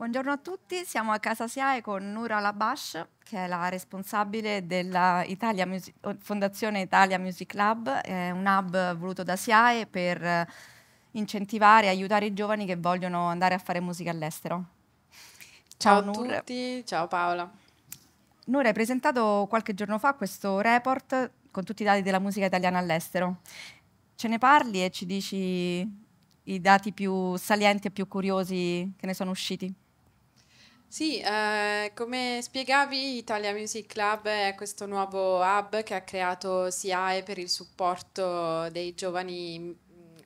Buongiorno a tutti, siamo a Casa SIAE con Nura Labash, che è la responsabile della Italia Music, Fondazione Italia Music Lab, è un hub voluto da SIAE per eh, incentivare e aiutare i giovani che vogliono andare a fare musica all'estero. Ciao, ciao a Nur. tutti, ciao Paola. Nura, hai presentato qualche giorno fa questo report con tutti i dati della musica italiana all'estero. Ce ne parli e ci dici i dati più salienti e più curiosi che ne sono usciti? Sì, eh, come spiegavi, Italia Music Club è questo nuovo hub che ha creato SIAE per il supporto dei giovani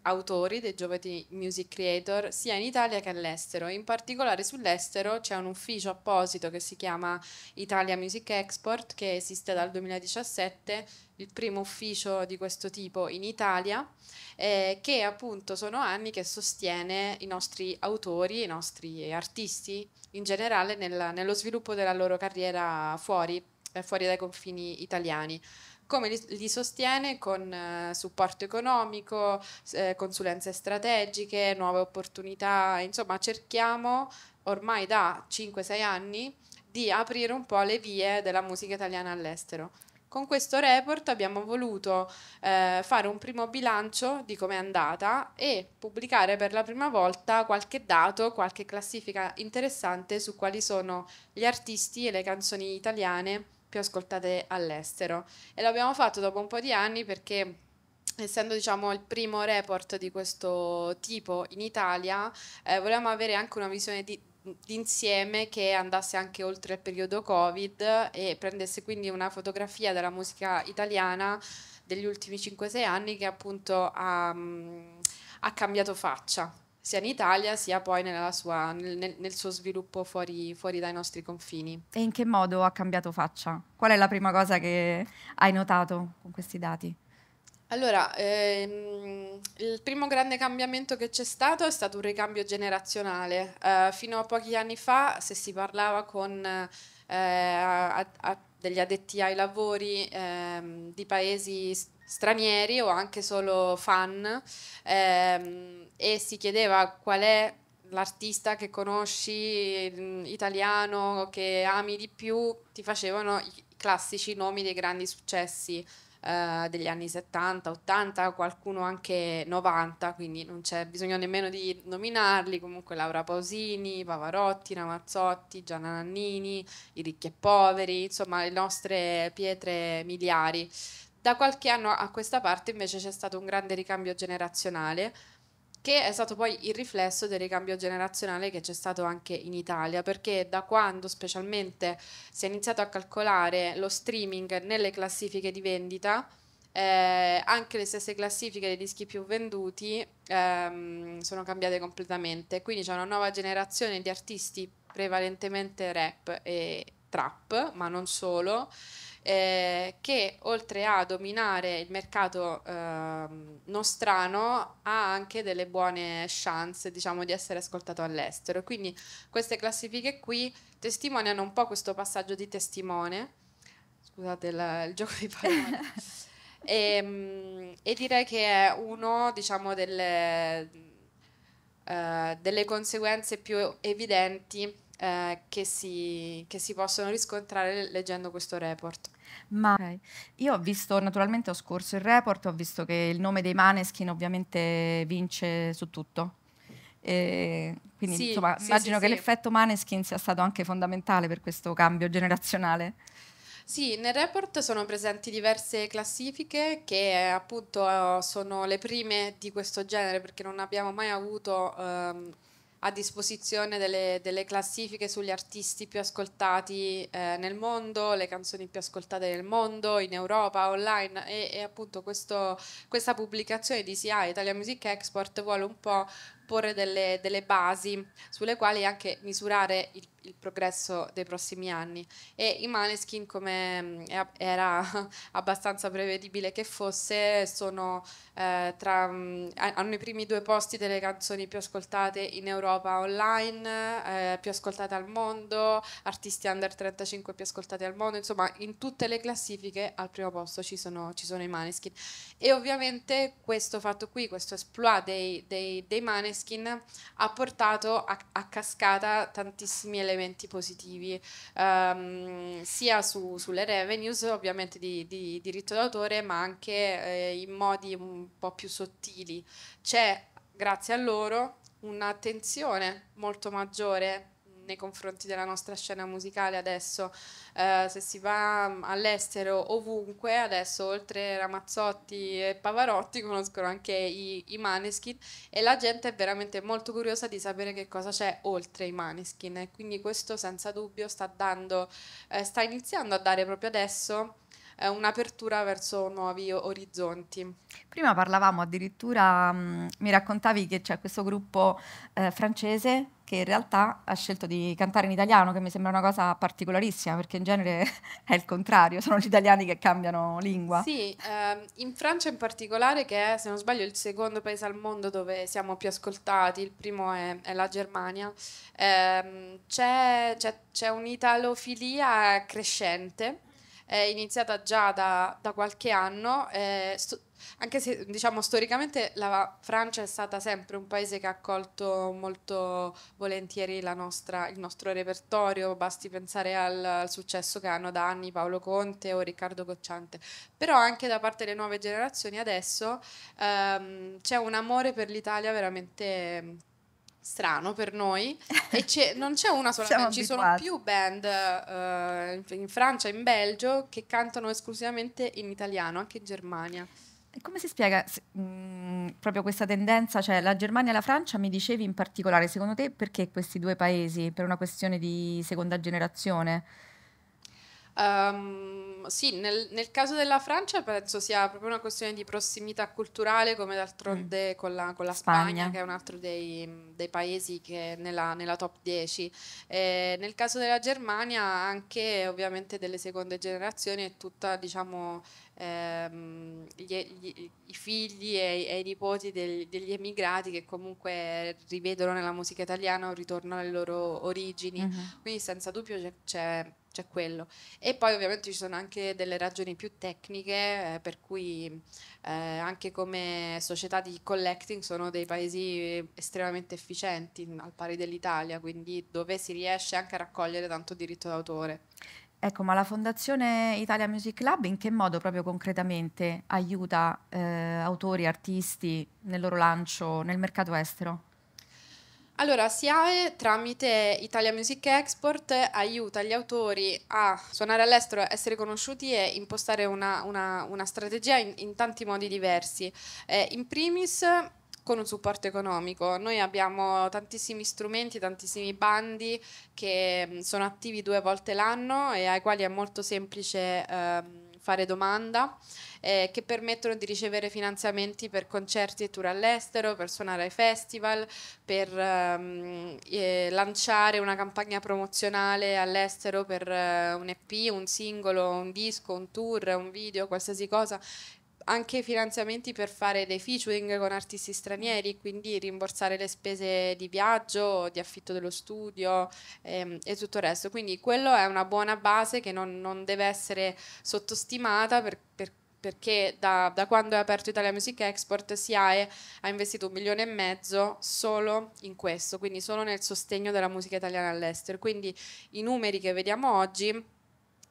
autori, dei giovani music creator, sia in Italia che all'estero. In particolare sull'estero c'è un ufficio apposito che si chiama Italia Music Export, che esiste dal 2017, il primo ufficio di questo tipo in Italia, eh, che appunto sono anni che sostiene i nostri autori, i nostri artisti in generale nella, nello sviluppo della loro carriera fuori, eh, fuori dai confini italiani come li, li sostiene con eh, supporto economico, eh, consulenze strategiche, nuove opportunità, insomma cerchiamo ormai da 5-6 anni di aprire un po' le vie della musica italiana all'estero. Con questo report abbiamo voluto eh, fare un primo bilancio di com'è andata e pubblicare per la prima volta qualche dato, qualche classifica interessante su quali sono gli artisti e le canzoni italiane più ascoltate all'estero e l'abbiamo fatto dopo un po' di anni perché essendo diciamo il primo report di questo tipo in Italia eh, volevamo avere anche una visione di, d'insieme che andasse anche oltre il periodo Covid e prendesse quindi una fotografia della musica italiana degli ultimi 5-6 anni che appunto ha, mm, ha cambiato faccia sia in Italia sia poi sua, nel, nel, suo sviluppo fuori, fuori, dai nostri confini. E in che modo ha cambiato faccia? Qual è la prima cosa che hai notato con questi dati? Allora, ehm, il primo grande cambiamento che c'è stato è stato un ricambio generazionale. Eh, fino a pochi anni fa, se si parlava con eh, a, a degli addetti ai lavori ehm, di paesi stranieri o anche solo fan ehm, e si chiedeva qual è l'artista che conosci mm, italiano che ami di più ti facevano i classici nomi dei grandi successi eh, degli anni 70, 80, qualcuno anche 90, quindi non c'è bisogno nemmeno di nominarli, comunque Laura Pausini, Pavarotti, Ramazzotti, Gianna Nannini, i ricchi e poveri, insomma le nostre pietre miliari da qualche anno a questa parte invece c'è stato un grande ricambio generazionale che è stato poi il riflesso del ricambio generazionale che c'è stato anche in Italia, perché da quando specialmente si è iniziato a calcolare lo streaming nelle classifiche di vendita, eh, anche le stesse classifiche dei dischi più venduti ehm, sono cambiate completamente, quindi c'è una nuova generazione di artisti prevalentemente rap e trap, ma non solo, eh, che oltre a dominare il mercato eh, nostrano ha anche delle buone chance diciamo, di essere ascoltato all'estero. Quindi queste classifiche qui testimoniano un po' questo passaggio di testimone, scusate la, il gioco di parole. e, ehm, e, direi che è uno diciamo, delle, eh, delle conseguenze più evidenti eh, che, si, che si possono riscontrare leggendo questo report. Ma okay. io ho visto, naturalmente ho scorso il report, ho visto che il nome dei Maneskin ovviamente vince su tutto. E quindi sì, insomma, sì, immagino sì, che l'effetto Maneskin sia stato anche fondamentale per questo cambio generazionale. Sì, nel report sono presenti diverse classifiche che appunto sono le prime di questo genere perché non abbiamo mai avuto ehm, a disposizione delle, delle classifiche sugli artisti più ascoltati eh, nel mondo, le canzoni più ascoltate nel mondo, in Europa, online e, e appunto questo, questa pubblicazione di SIA Italia Music Export vuole un po' porre delle, delle basi sulle quali anche misurare il il progresso dei prossimi anni e i Maneskin come mm, era abbastanza prevedibile che fosse sono, eh, tra, mm, hanno i primi due posti delle canzoni più ascoltate in Europa online eh, più ascoltate al mondo artisti under 35 più ascoltati al mondo insomma in tutte le classifiche al primo posto ci sono, ci sono i Maneskin e ovviamente questo fatto qui questo esploit dei, dei, dei Maneskin ha portato a, a cascata tantissimi elementi elementi positivi, ehm, sia su, sulle revenues ovviamente di, di diritto d'autore, ma anche eh, in modi un po' più sottili. C'è, grazie a loro, un'attenzione molto maggiore nei confronti della nostra scena musicale adesso. Eh, se si va mm, all'estero, ovunque, adesso oltre Ramazzotti e Pavarotti conoscono anche i, i Maneskin e la gente è veramente molto curiosa di sapere che cosa c'è oltre i Maneskin e quindi questo senza dubbio sta dando, eh, sta iniziando a dare proprio adesso eh, un'apertura verso nuovi orizzonti. Prima parlavamo addirittura, mh, mm, mi raccontavi che c'è questo gruppo eh, francese che in realtà ha scelto di cantare in italiano, che mi sembra una cosa particolarissima, perché in genere è il contrario, sono gli italiani che cambiano lingua. Sì, ehm, in Francia in particolare, che è, se non sbaglio, il secondo paese al mondo dove siamo più ascoltati, il primo è, è la Germania, ehm, c'è, c'è, c'è un'italofilia crescente è iniziata già da, da qualche anno, eh, sto, anche se diciamo storicamente la Francia è stata sempre un paese che ha accolto molto volentieri nostra, il nostro repertorio, basti pensare al, al, successo che hanno da anni Paolo Conte o Riccardo Cocciante, però anche da parte delle nuove generazioni adesso ehm, c'è un amore per l'Italia veramente strano per noi e c'è, non c'è una sola band, ci sono più band uh, in Francia in Belgio che cantano esclusivamente in italiano, anche in Germania. E come si spiega se, mh, mm, proprio questa tendenza? Cioè, la Germania e la Francia mi dicevi in particolare, secondo te perché questi due paesi? Per una questione di seconda generazione? Um, sì, nel, nel, caso della Francia penso sia proprio una questione di prossimità culturale, come d'altronde mm. con la, con la Spagna. Spagna. che è un altro dei, dei paesi che nella, nella top 10. E nel caso della Germania, anche ovviamente delle seconde generazioni, è tutta, diciamo, ehm, gli, gli, i figli e, e i nipoti del, degli emigrati che comunque rivedono nella musica italiana un ritorno alle loro origini. Uh-huh. Quindi senza dubbio c'è, c'è, c'è, quello. E poi ovviamente ci sono anche delle ragioni più tecniche eh, per cui eh, anche come società di collecting sono dei paesi estremamente efficienti al pari dell'Italia, quindi dove si riesce anche a raccogliere tanto diritto d'autore. Ecco, ma la Fondazione Italia Music Club in che modo proprio concretamente aiuta eh, autori, artisti nel loro lancio nel mercato estero? Allora, SIAE tramite Italia Music Export aiuta gli autori a suonare all'estero, essere conosciuti e impostare una, una, una strategia in, in, tanti modi diversi. Eh, in primis con un supporto economico. Noi abbiamo tantissimi strumenti, tantissimi bandi che mm, sono attivi due volte l'anno e ai quali è molto semplice ehm, fare domanda, eh, che permettono di ricevere finanziamenti per concerti e tour all'estero, per suonare ai festival, per eh, lanciare una campagna promozionale all'estero per eh, un EP, un singolo, un disco, un tour, un video, qualsiasi cosa anche finanziamenti per fare dei featuring con artisti stranieri, quindi rimborsare le spese di viaggio, di affitto dello studio ehm, e tutto il resto. Quindi quello è una buona base che non, non deve essere sottostimata per, per, perché da, da, quando è aperto Italia Music Export SIAE ha investito un milione e mezzo solo in questo, quindi solo nel sostegno della musica italiana all'estero. Quindi i numeri che vediamo oggi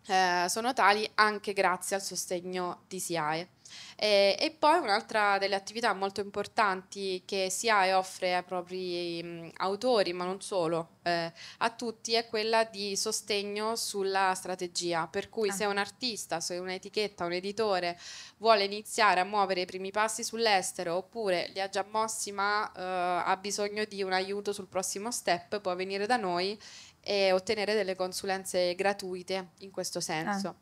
eh, sono tali anche grazie al sostegno di SIAE. E, eh, e poi un'altra delle attività molto importanti che SIAE offre ai propri mh, mm, autori, ma non solo, eh, a tutti è quella di sostegno sulla strategia. Per cui ah. se un artista, se un'etichetta, un editore vuole iniziare a muovere i primi passi sull'estero oppure li ha già mossi ma eh, ha bisogno di un aiuto sul prossimo step, può venire da noi e ottenere delle consulenze gratuite in questo ah. senso. Ah.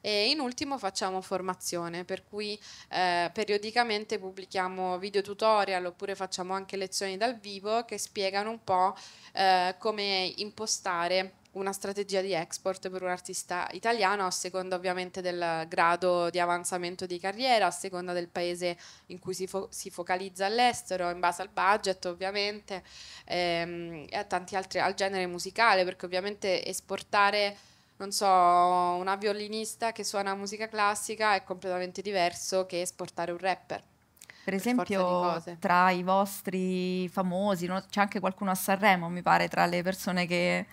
E in ultimo facciamo formazione, per cui eh, periodicamente pubblichiamo video tutorial oppure facciamo anche lezioni dal vivo che spiegano un po' eh, come impostare una strategia di export per un artista italiano a seconda ovviamente del grado di avanzamento di carriera, a seconda del paese in cui si, fo- si focalizza all'estero, in base al budget ovviamente ehm, e a tanti altri, al genere musicale, perché ovviamente esportare non so, una violinista che suona musica classica è completamente diverso che esportare un rapper. Per esempio, per tra i vostri famosi, no? c'è anche qualcuno a Sanremo, mi pare, tra le persone che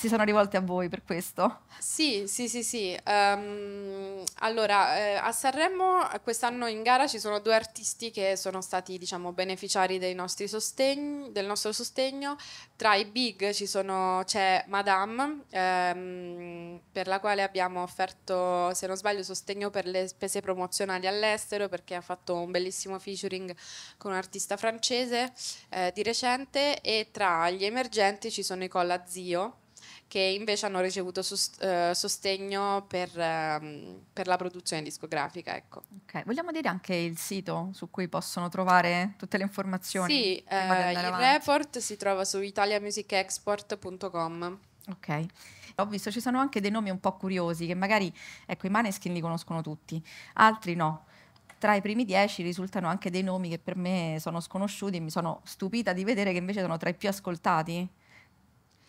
si sono rivolte a voi per questo? Sì, sì, sì, sì. Um, allora, eh, a Sanremo eh, quest'anno in gara ci sono due artisti che sono stati, diciamo, beneficiari sostegni, del nostro sostegno. Tra i big sono, c'è Madame, ehm, per la quale abbiamo offerto, se non sbaglio, sostegno per le spese promozionali all'estero, perché ha fatto un bellissimo featuring con un artista francese eh, di recente. E tra gli emergenti ci sono i Colla Zio, che invece hanno ricevuto sost- eh, sostegno per, ehm, per, la produzione discografica. Ecco. Okay. Vogliamo dire anche il sito su cui possono trovare tutte le informazioni? Sì, eh, il avanti. report si trova su italiamusicexport.com. Ok, ho visto ci sono anche dei nomi un po' curiosi che magari, ecco, i Maneskin li conoscono tutti, altri no tra i primi dieci risultano anche dei nomi che per me sono sconosciuti e mi sono stupita di vedere che invece sono tra i più ascoltati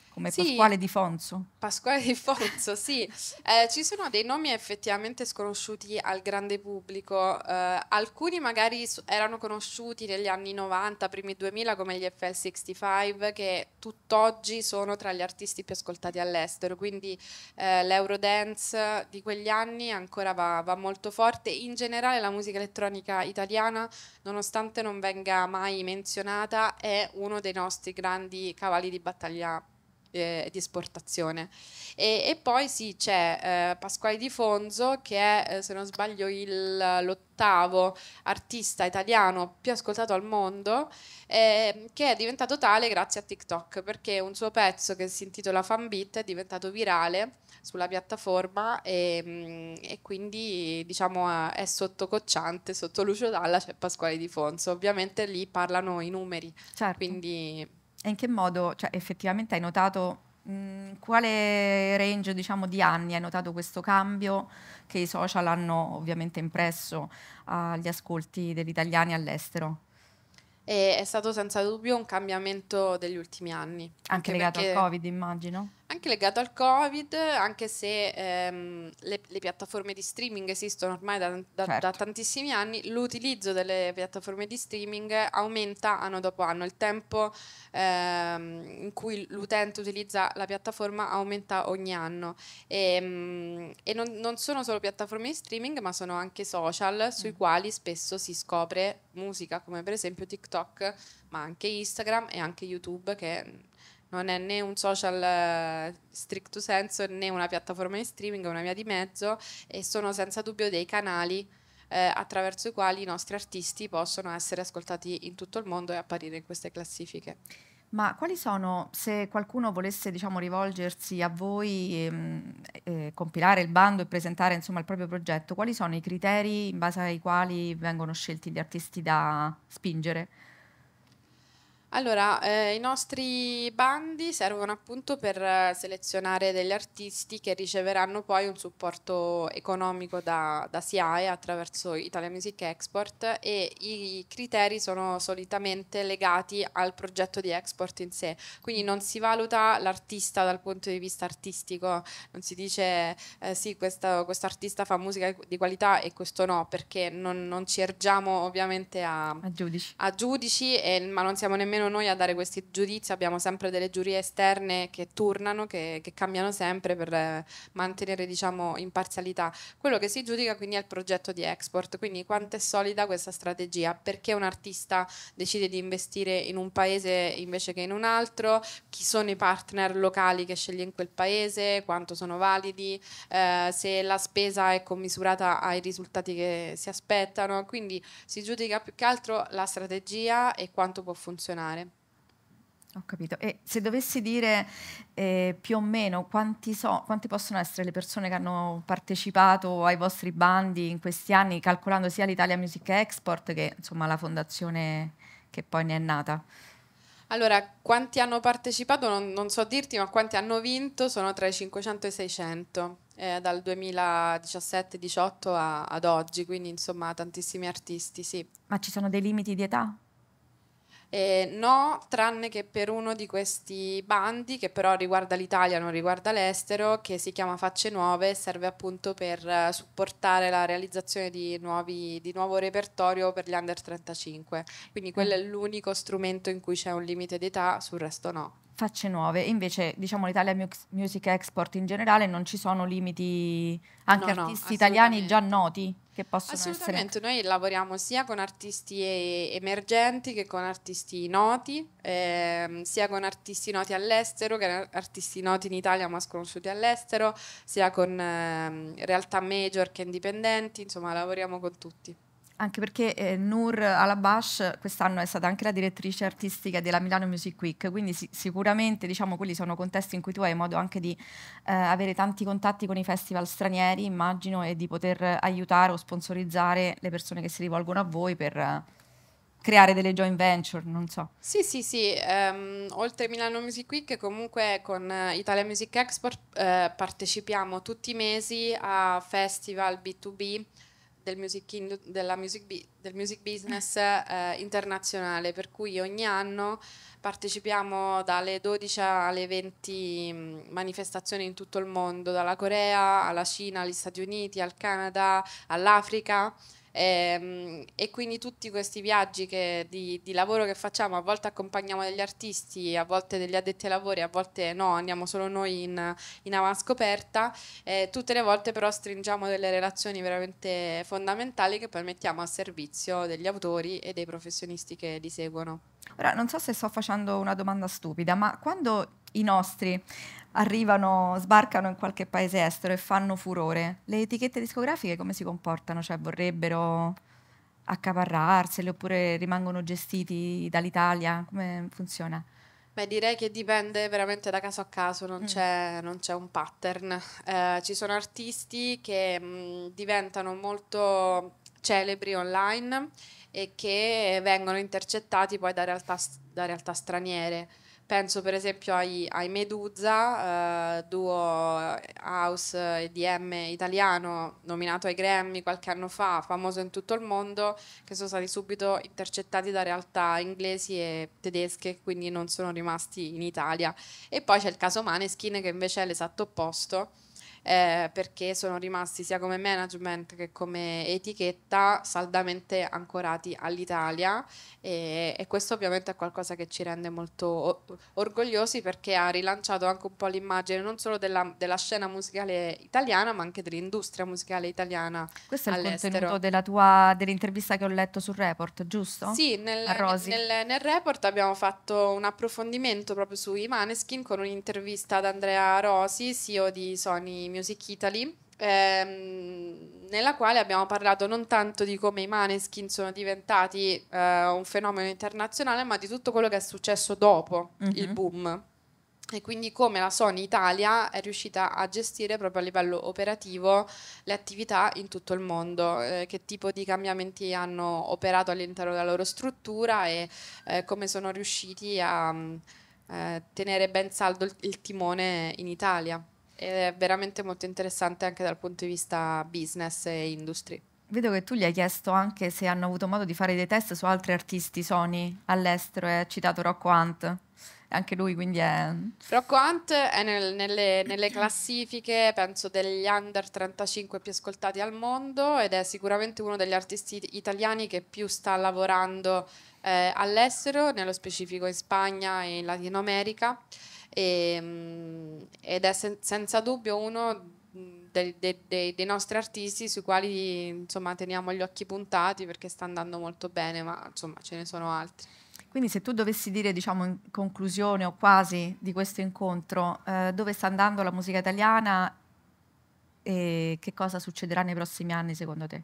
come sì, Pasquale Di Fonso. Pasquale Di Fonso, sì. Eh, ci sono dei nomi effettivamente sconosciuti al grande pubblico. Eh, alcuni magari erano conosciuti negli anni 90, primi 2000, come gli FL65, che tutt'oggi sono tra gli artisti più ascoltati all'estero. Quindi eh, l'Eurodance di quegli anni ancora va, va molto forte. In generale la musica elettronica italiana, nonostante non venga mai menzionata, è uno dei nostri grandi cavalli di battaglia eh, di esportazione. E, e poi sì, c'è eh, Pasquale Di Fonzo che è, eh, se non sbaglio, il, l'ottavo artista italiano più ascoltato al mondo, ehm, che è diventato tale grazie a TikTok, perché un suo pezzo che si intitola Fanbit è diventato virale sulla piattaforma e, mm, e quindi diciamo eh, è sotto cocciante, sotto Lucio Dalla c'è Pasquale Di Fonzo, ovviamente lì parlano i numeri, certo. quindi e in che modo cioè, effettivamente hai notato mh, quale range diciamo, di anni hai notato questo cambio che i social hanno ovviamente impresso agli ascolti degli italiani all'estero? E eh, è stato senza dubbio un cambiamento degli ultimi anni. Anche, anche legato perché... al Covid, immagino. Anche legato al Covid, anche se ehm, le, le, piattaforme di streaming esistono ormai da, da, certo. da, tantissimi anni, l'utilizzo delle piattaforme di streaming aumenta anno dopo anno. Il tempo ehm, in cui l'utente utilizza la piattaforma aumenta ogni anno. E, ehm, e non, non, sono solo piattaforme di streaming, ma sono anche social sui mm. quali spesso si scopre musica, come per esempio TikTok, ma anche Instagram e anche YouTube che non è né un social eh, stricto senso né una piattaforma di streaming, è una via di mezzo e sono senza dubbio dei canali eh, attraverso i quali i nostri artisti possono essere ascoltati in tutto il mondo e apparire in queste classifiche. Ma quali sono, se qualcuno volesse diciamo, rivolgersi a voi, ehm, eh, compilare il bando e presentare insomma, il proprio progetto, quali sono i criteri in base ai quali vengono scelti gli artisti da spingere? Allora, eh, i nostri bandi servono appunto per selezionare degli artisti che riceveranno poi un supporto economico da, da SIAE attraverso Italia Music Export e i criteri sono solitamente legati al progetto di export in sé, quindi non si valuta l'artista dal punto di vista artistico, non si dice eh, sì questo artista fa musica di qualità e questo no, perché non, non ci ergiamo ovviamente a, a, giudici. a giudici e, ma non siamo nemmeno almeno noi a dare questi giudizi abbiamo sempre delle giurie esterne che turnano, che, che cambiano sempre per eh, mantenere diciamo, imparzialità. Quello che si giudica quindi è il progetto di export, quindi quanto è solida questa strategia, perché un artista decide di investire in un paese invece che in un altro, chi sono i partner locali che sceglie in quel paese, quanto sono validi, eh, se la spesa è commisurata ai risultati che si aspettano, quindi si giudica più che altro la strategia e quanto può funzionare funzionare. Ho capito. E se dovessi dire eh, più o meno quanti, so, quanti possono essere le persone che hanno partecipato ai vostri bandi in questi anni, calcolando sia l'Italia Music Export che insomma, la fondazione che poi ne è nata? Allora, quanti hanno partecipato non, non, so dirti, ma quanti hanno vinto sono tra i 500 e i 600, eh, dal 2017-18 ad oggi, quindi insomma tantissimi artisti, sì. Ma ci sono dei limiti di età? Eh, no, tranne che per uno di questi bandi che però riguarda l'Italia, non riguarda l'estero, che si chiama Facce Nuove, serve appunto per eh, supportare la realizzazione di, nuovi, di nuovo repertorio per gli under 35. Quindi quello è mm. l'unico strumento in cui c'è un limite d'età, sul resto no facce nuove. Invece, diciamo, l'Italia Music Export in generale non ci sono limiti anche no, artisti no, italiani già noti che possono Assolutamente, essere... noi lavoriamo sia con artisti emergenti che con artisti noti, ehm, sia con artisti noti all'estero che artisti noti in Italia ma sconosciuti all'estero, sia con ehm, realtà major che indipendenti, insomma lavoriamo con tutti anche perché eh, Noor Alabash quest'anno è stata anche la direttrice artistica della Milano Music Week, quindi si- sicuramente diciamo quelli sono contesti in cui tu hai modo anche di eh, avere tanti contatti con i festival stranieri, immagino, e di poter aiutare o sponsorizzare le persone che si rivolgono a voi per... Eh, creare delle joint venture, non so. Sì, sì, sì, um, oltre Milano Music Week comunque con Italia Music Export eh, partecipiamo tutti i mesi a festival B2B del music, in, music, del music business eh, internazionale, per cui ogni anno partecipiamo dalle 12 alle 20 mm, manifestazioni in tutto il mondo, dalla Corea alla Cina, agli Stati Uniti, al Canada, all'Africa. E, ehm, e, quindi tutti questi viaggi che, di, di, lavoro che facciamo, a volte accompagniamo degli artisti, a volte degli addetti ai lavori, a volte no, andiamo solo noi in, in avanscoperta, eh, tutte le volte però stringiamo delle relazioni veramente fondamentali che poi mettiamo a servizio degli autori e dei professionisti che li seguono. Ora, non so se sto facendo una domanda stupida, ma quando i nostri arrivano, sbarcano in qualche paese estero e fanno furore, le etichette discografiche come si comportano? Cioè vorrebbero accaparrarsele oppure rimangono gestiti dall'Italia? Come funziona? Beh, direi che dipende veramente da caso a caso, non, mm. c'è, non c'è, un pattern. Eh, ci sono artisti che mh, diventano molto celebri online e che vengono intercettati poi da realtà, da realtà straniere. Penso per esempio ai, ai Medusa, eh, duo house EDM eh, italiano nominato ai Grammy qualche anno fa, famoso in tutto il mondo, che sono stati subito intercettati da realtà inglesi e tedesche, quindi non sono rimasti in Italia. E poi c'è il caso Maneskin che invece è l'esatto opposto eh, perché sono rimasti sia come management che come etichetta saldamente ancorati all'Italia e, e questo ovviamente è qualcosa che ci rende molto orgogliosi perché ha rilanciato anche un po' l'immagine non solo della, della scena musicale italiana ma anche dell'industria musicale italiana. Questo è il contenuto della tua, dell'intervista che ho letto sul report, giusto? Sì, nel, nel, nel report abbiamo fatto un approfondimento proprio sui Maneskin con un'intervista ad Andrea Rosi, CEO di Sony Music Music Italy, ehm, nella quale abbiamo parlato non tanto di come i maneskin sono diventati eh, un fenomeno internazionale, ma di tutto quello che è successo dopo mm-hmm. il mhm. boom e quindi come la Sony Italia è riuscita a gestire proprio a livello operativo le attività in tutto il mondo, eh, che tipo di cambiamenti hanno operato all'interno della loro struttura e eh, come sono riusciti a mm, eh, tenere ben saldo il, il timone in Italia ed è veramente molto interessante anche dal punto di vista business e industry. Vedo che tu gli hai chiesto anche se hanno avuto modo di fare dei test su altri artisti Sony all'estero e ha citato Rocco Hunt. Anche lui quindi è... Rocco Hunt è nel, nelle, nelle, classifiche, penso, degli under 35 più ascoltati al mondo ed è sicuramente uno degli artisti italiani che più sta lavorando eh, all'estero, nello specifico in Spagna e in Latino America. E, ehm, mh, ed è sen- senza dubbio uno dei, dei, dei, dei nostri artisti sui quali insomma, teniamo gli occhi puntati perché sta andando molto bene, ma insomma ce ne sono altri. Quindi se tu dovessi dire, diciamo, in conclusione o quasi di questo incontro, eh, dove sta andando la musica italiana e che cosa succederà nei prossimi anni secondo te?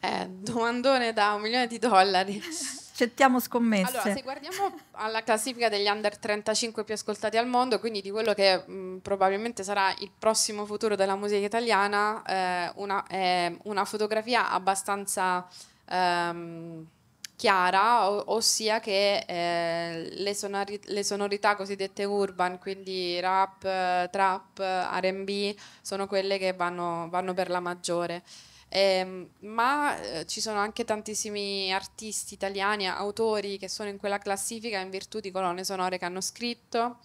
Eh, domandone da un milione di dollari. accettiamo scommesse. Allora, se guardiamo alla classifica degli under 35 più ascoltati al mondo, quindi di quello che mh, probabilmente sarà il prossimo futuro della musica italiana, eh, una, eh, una, fotografia abbastanza ehm, chiara, o, ossia che eh, le, sonori, le, sonorità cosiddette urban, quindi rap, trap, RB, sono quelle che vanno, vanno per la maggiore eh, ma eh, ci sono anche tantissimi artisti italiani, autori che sono in quella classifica in virtù di colonne sonore che hanno scritto.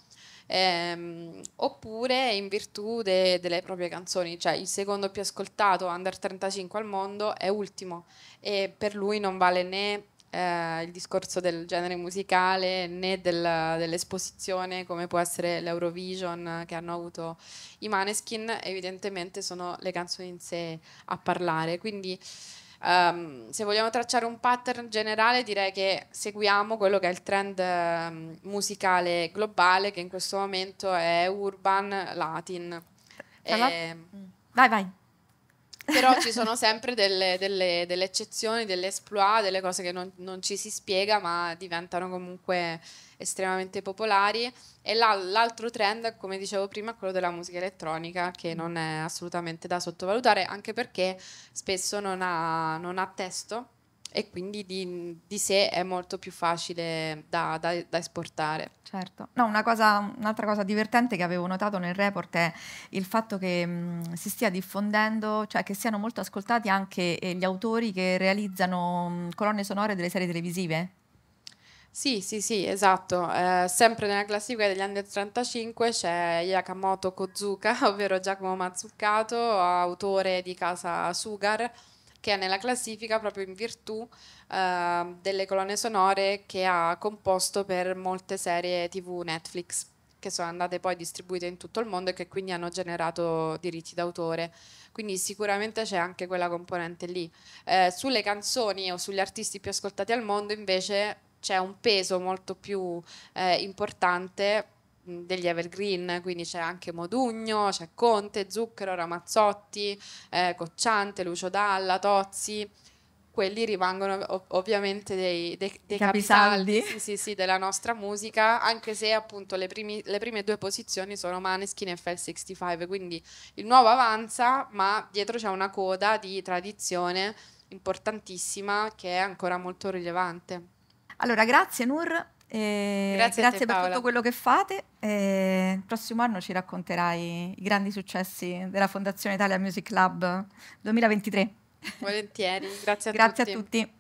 Ehm, oppure in virtù de, delle proprie canzoni, cioè il secondo più ascoltato, Under 35 al mondo, è ultimo e per lui non vale né eh, il discorso del genere musicale né del, dell'esposizione come può essere l'Eurovision che hanno avuto i Maneskin, evidentemente sono le canzoni in sé a parlare. Quindi Um, se vogliamo tracciare un pattern generale, direi che seguiamo quello che è il trend um, musicale globale, che in questo momento è urban latin. E... Ehm, mm. Vai, vai. Però ci sono sempre delle, delle, delle, eccezioni, delle esploit, delle cose che non, non, ci si spiega, ma diventano comunque estremamente popolari. E la, l'altro trend, come dicevo prima, è quello della musica elettronica, che non è assolutamente da sottovalutare, anche perché spesso non ha, non ha testo e quindi di, di, sé è molto più facile da, da, da esportare. Certo, no, una cosa, un'altra cosa divertente che avevo notato nel report è il fatto che mh, si stia diffondendo, cioè che siano molto ascoltati anche eh, gli autori che realizzano mh, colonne sonore delle serie televisive. Sì, sì, sì, esatto. Eh, sempre nella classifica degli anni 35 c'è Yakamoto Kozuka, ovvero Giacomo Mazzuccato, autore di Casa Sugar, che è nella classifica proprio in virtù eh, delle colonne sonore che ha composto per molte serie TV Netflix che sono andate poi distribuite in tutto il mondo e che quindi hanno generato diritti d'autore. Quindi sicuramente c'è anche quella componente lì. Eh, sulle canzoni o sugli artisti più ascoltati al mondo invece c'è un peso molto più eh, importante degli evergreen, quindi c'è anche Modugno, c'è Conte, Zucchero, Ramazzotti, eh, Cocciante, Lucio Dalla, Tozzi. Quelli rimangono ov- ovviamente dei, dei, dei capisaldi sì, sì, sì, della nostra musica, anche se appunto le, primi, le prime due posizioni sono Maneskin e FL65, quindi il nuovo avanza, ma dietro c'è una coda di tradizione importantissima che è ancora molto rilevante. Allora, grazie Nur e eh, grazie, grazie te, per Paola. tutto quello che fate. E eh, il prossimo anno ci racconterai i grandi successi della Fondazione Italia Music Club 2023. Volentieri, grazie a grazie tutti. A tutti.